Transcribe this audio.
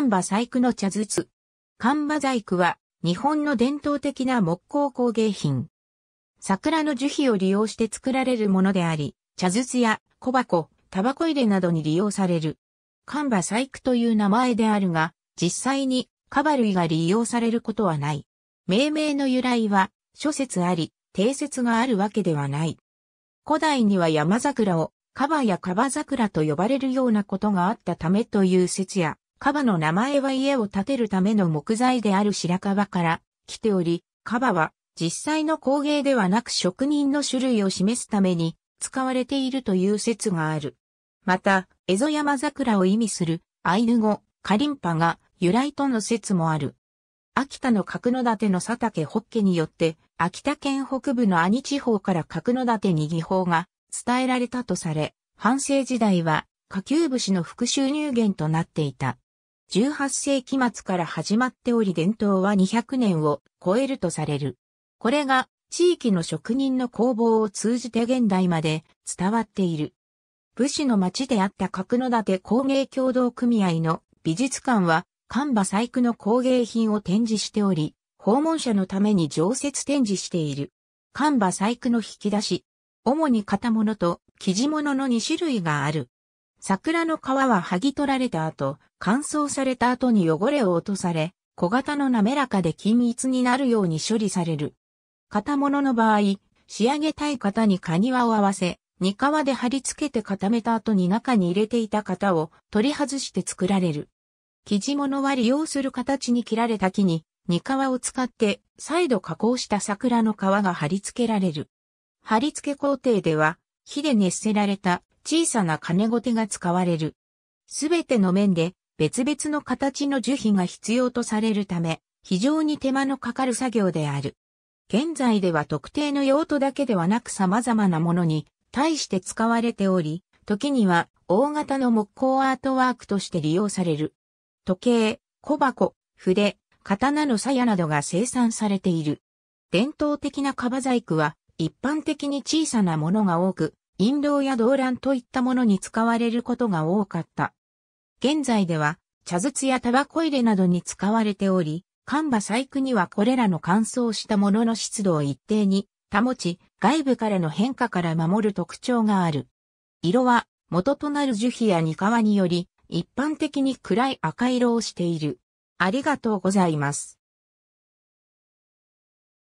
ン馬細工の茶筒。ン馬細工は、日本の伝統的な木工工芸品。桜の樹皮を利用して作られるものであり、茶筒や小箱、タバコ入れなどに利用される。ン馬細工という名前であるが、実際にカバ類が利用されることはない。命名の由来は、諸説あり、定説があるわけではない。古代には山桜を、カバやカバ桜と呼ばれるようなことがあったためという説や、カバの名前は家を建てるための木材である白樺から来ており、カバは実際の工芸ではなく職人の種類を示すために使われているという説がある。また、蝦夷山桜を意味するアイヌ語、カリンパが由来との説もある。秋田の角館の佐竹ホッケによって、秋田県北部の兄地方から角館に技法が伝えられたとされ、反省時代は下級武士の復讐入源となっていた。18世紀末から始まっており伝統は200年を超えるとされる。これが地域の職人の工房を通じて現代まで伝わっている。武士の町であった角館工芸協同組合の美術館は、神馬細工の工芸品を展示しており、訪問者のために常設展示している。神馬細工の引き出し、主に型物と生地物の2種類がある。桜の皮は剥ぎ取られた後、乾燥された後に汚れを落とされ、小型の滑らかで均一になるように処理される。型物の場合、仕上げたい型にカニワを合わせ、煮皮で貼り付けて固めた後に中に入れていた型を取り外して作られる。生地物は利用する形に切られた木に、煮皮を使って再度加工した桜の皮が貼り付けられる。貼り付け工程では、火で熱せられた小さな金ごてが使われる。すべての面で別々の形の樹皮が必要とされるため、非常に手間のかかる作業である。現在では特定の用途だけではなく様々なものに対して使われており、時には大型の木工アートワークとして利用される。時計、小箱、筆、刀の鞘などが生産されている。伝統的な樺細工は一般的に小さなものが多く、陰籠や動乱といったものに使われることが多かった。現在では、茶筒やタバコ入れなどに使われており、ンバ細工にはこれらの乾燥したものの湿度を一定に保ち、外部からの変化から守る特徴がある。色は元となる樹皮やニカワにより、一般的に暗い赤色をしている。ありがとうございます。